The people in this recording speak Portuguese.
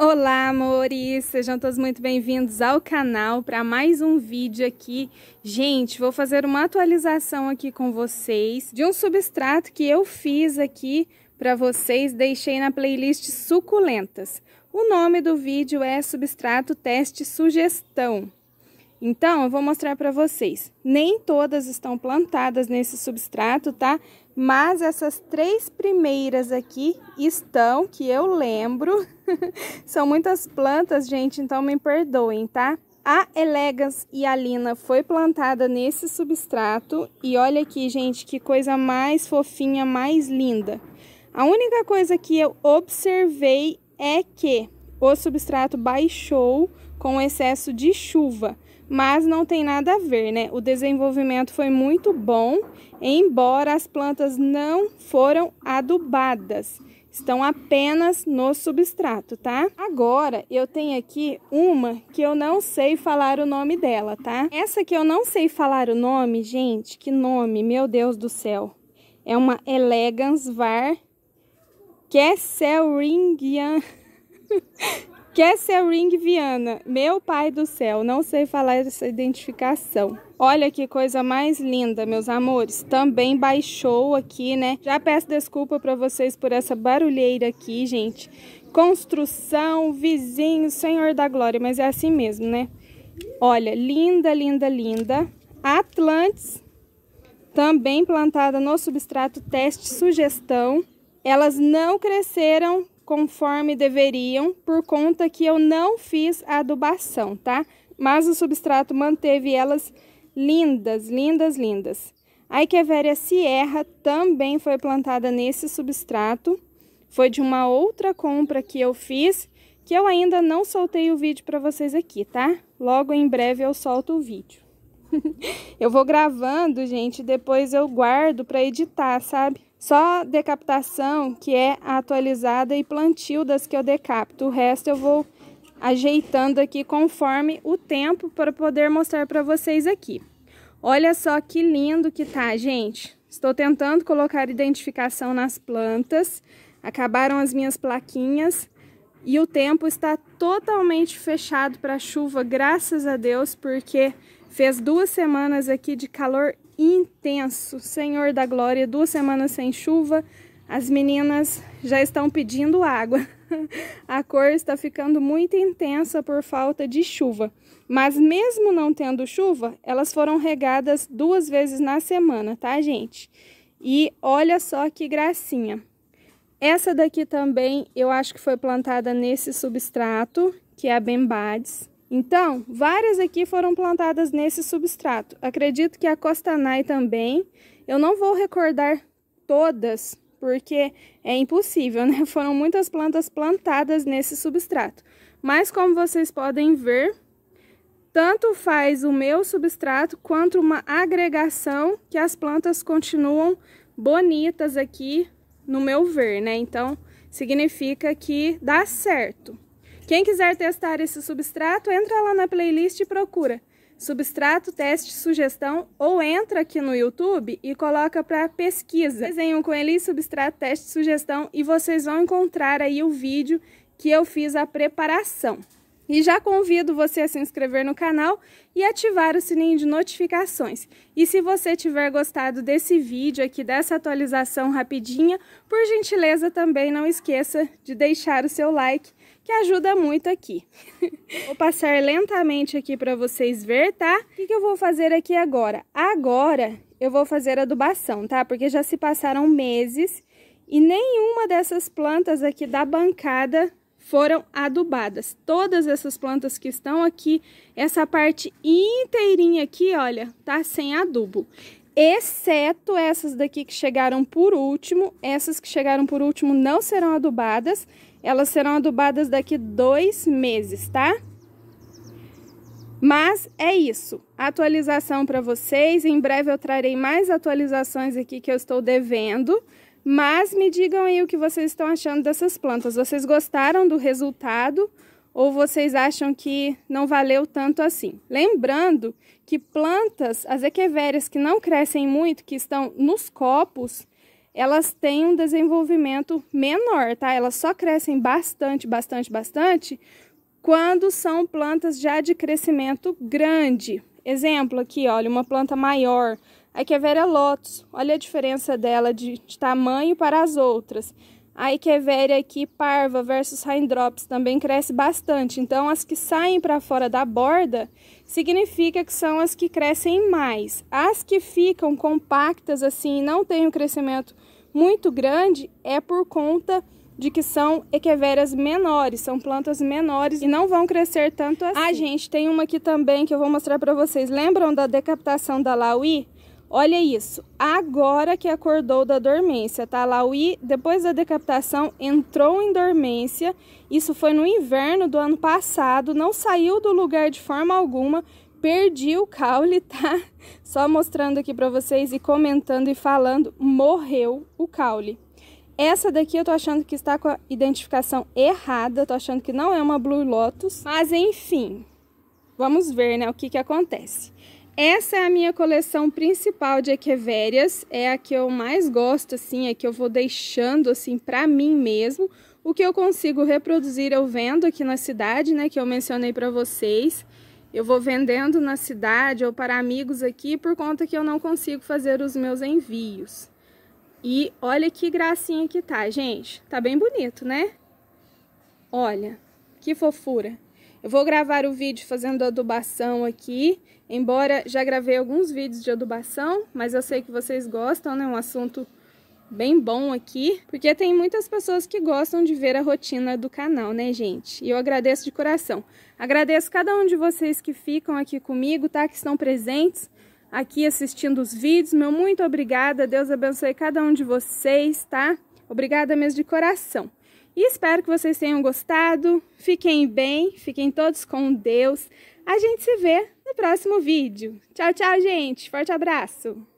Olá, amores! Sejam todos muito bem-vindos ao canal para mais um vídeo aqui. Gente, vou fazer uma atualização aqui com vocês de um substrato que eu fiz aqui para vocês, deixei na playlist Suculentas. O nome do vídeo é Substrato Teste Sugestão. Então, eu vou mostrar para vocês. Nem todas estão plantadas nesse substrato, tá? Mas essas três primeiras aqui estão, que eu lembro, são muitas plantas, gente, então me perdoem, tá? A elegans e a lina foi plantada nesse substrato e olha aqui, gente, que coisa mais fofinha, mais linda. A única coisa que eu observei é que o substrato baixou com o excesso de chuva, mas não tem nada a ver, né? O desenvolvimento foi muito bom, embora as plantas não foram adubadas. Estão apenas no substrato, tá? Agora eu tenho aqui uma que eu não sei falar o nome dela, tá? Essa que eu não sei falar o nome, gente, que nome, meu Deus do céu. É uma Elegans Var Kesselringian. Ring Viana. Meu pai do céu, não sei falar essa identificação. Olha que coisa mais linda, meus amores. Também baixou aqui, né? Já peço desculpa para vocês por essa barulheira aqui, gente. Construção, vizinho, Senhor da Glória, mas é assim mesmo, né? Olha, linda, linda, linda. Atlantis, também plantada no substrato teste sugestão. Elas não cresceram conforme deveriam, por conta que eu não fiz a adubação, tá? Mas o substrato manteve elas lindas, lindas, lindas. A Echeveria Sierra também foi plantada nesse substrato. Foi de uma outra compra que eu fiz, que eu ainda não soltei o vídeo para vocês aqui, tá? Logo em breve eu solto o vídeo. eu vou gravando, gente, depois eu guardo para editar, sabe? Só decapitação que é atualizada e plantio das que eu decapito. O resto eu vou ajeitando aqui conforme o tempo para poder mostrar para vocês aqui. Olha só que lindo que tá, gente. Estou tentando colocar identificação nas plantas. Acabaram as minhas plaquinhas e o tempo está totalmente fechado para chuva, graças a Deus, porque Fez duas semanas aqui de calor intenso, Senhor da Glória, duas semanas sem chuva. As meninas já estão pedindo água. A cor está ficando muito intensa por falta de chuva. Mas mesmo não tendo chuva, elas foram regadas duas vezes na semana, tá, gente? E olha só que gracinha. Essa daqui também eu acho que foi plantada nesse substrato, que é a Bembades. Então, várias aqui foram plantadas nesse substrato. Acredito que a Costanai também. Eu não vou recordar todas, porque é impossível, né? Foram muitas plantas plantadas nesse substrato. Mas como vocês podem ver, tanto faz o meu substrato quanto uma agregação que as plantas continuam bonitas aqui no meu ver, né? Então, significa que dá certo. Quem quiser testar esse substrato, entra lá na playlist e procura substrato, teste, sugestão ou entra aqui no YouTube e coloca para pesquisa. Desenho com ele substrato, teste, sugestão e vocês vão encontrar aí o vídeo que eu fiz a preparação. E já convido você a se inscrever no canal e ativar o sininho de notificações. E se você tiver gostado desse vídeo aqui, dessa atualização rapidinha, por gentileza também não esqueça de deixar o seu like que ajuda muito aqui. vou passar lentamente aqui para vocês ver, tá? O que, que eu vou fazer aqui agora? Agora eu vou fazer adubação, tá? Porque já se passaram meses e nenhuma dessas plantas aqui da bancada foram adubadas. Todas essas plantas que estão aqui, essa parte inteirinha aqui, olha, tá sem adubo exceto essas daqui que chegaram por último. Essas que chegaram por último não serão adubadas, elas serão adubadas daqui dois meses, tá? Mas é isso, atualização para vocês. Em breve eu trarei mais atualizações aqui que eu estou devendo. Mas me digam aí o que vocês estão achando dessas plantas. Vocês gostaram do resultado? ou vocês acham que não valeu tanto assim? Lembrando que plantas, as equevérias que não crescem muito, que estão nos copos, elas têm um desenvolvimento menor, tá? Elas só crescem bastante, bastante, bastante quando são plantas já de crescimento grande. Exemplo aqui, olha, uma planta maior, a Echeveria lotus. Olha a diferença dela de, de tamanho para as outras. É A Echeveria aqui, parva versus Raindrops, também cresce bastante. Então, as que saem para fora da borda, significa que são as que crescem mais. As que ficam compactas assim e não têm um crescimento muito grande, é por conta de que são equeverias menores, são plantas menores e não vão crescer tanto assim. Ah, gente, tem uma aqui também que eu vou mostrar para vocês. Lembram da decapitação da Laui? Olha isso, agora que acordou da dormência, tá? Lawi? depois da decapitação, entrou em dormência. Isso foi no inverno do ano passado, não saiu do lugar de forma alguma, perdi o caule, tá? Só mostrando aqui para vocês e comentando e falando, morreu o caule. Essa daqui eu tô achando que está com a identificação errada, tô achando que não é uma Blue Lotus, mas enfim, vamos ver, né, o que que acontece. Essa é a minha coleção principal de equeverias, é a que eu mais gosto, assim, é que eu vou deixando, assim, para mim mesmo. O que eu consigo reproduzir eu vendo aqui na cidade, né, que eu mencionei para vocês. Eu vou vendendo na cidade ou para amigos aqui, por conta que eu não consigo fazer os meus envios. E olha que gracinha que tá, gente. Tá bem bonito, né? Olha, que fofura. Eu vou gravar o vídeo fazendo adubação aqui, embora já gravei alguns vídeos de adubação, mas eu sei que vocês gostam, né? Um assunto bem bom aqui, porque tem muitas pessoas que gostam de ver a rotina do canal, né, gente? E eu agradeço de coração. Agradeço cada um de vocês que ficam aqui comigo, tá? Que estão presentes aqui assistindo os vídeos. Meu muito obrigada. Deus abençoe cada um de vocês, tá? Obrigada mesmo de coração. E espero que vocês tenham gostado. Fiquem bem, fiquem todos com Deus. A gente se vê no próximo vídeo. Tchau, tchau, gente. Forte abraço.